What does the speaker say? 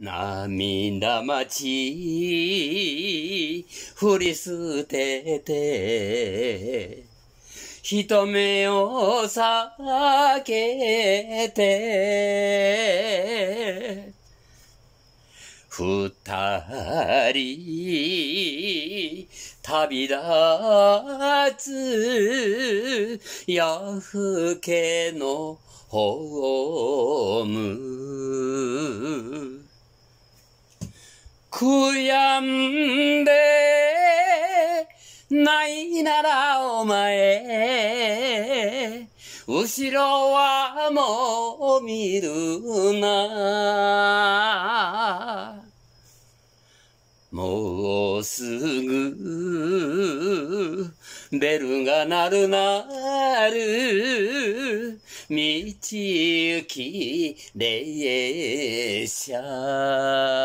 涙待ち、振り捨てて、人目を避けて、二人、旅立つ、夜更けのホーム。悔やんでないならお前、後ろはもう見るな。もうすぐ、ベルが鳴る鳴る、道行き列車。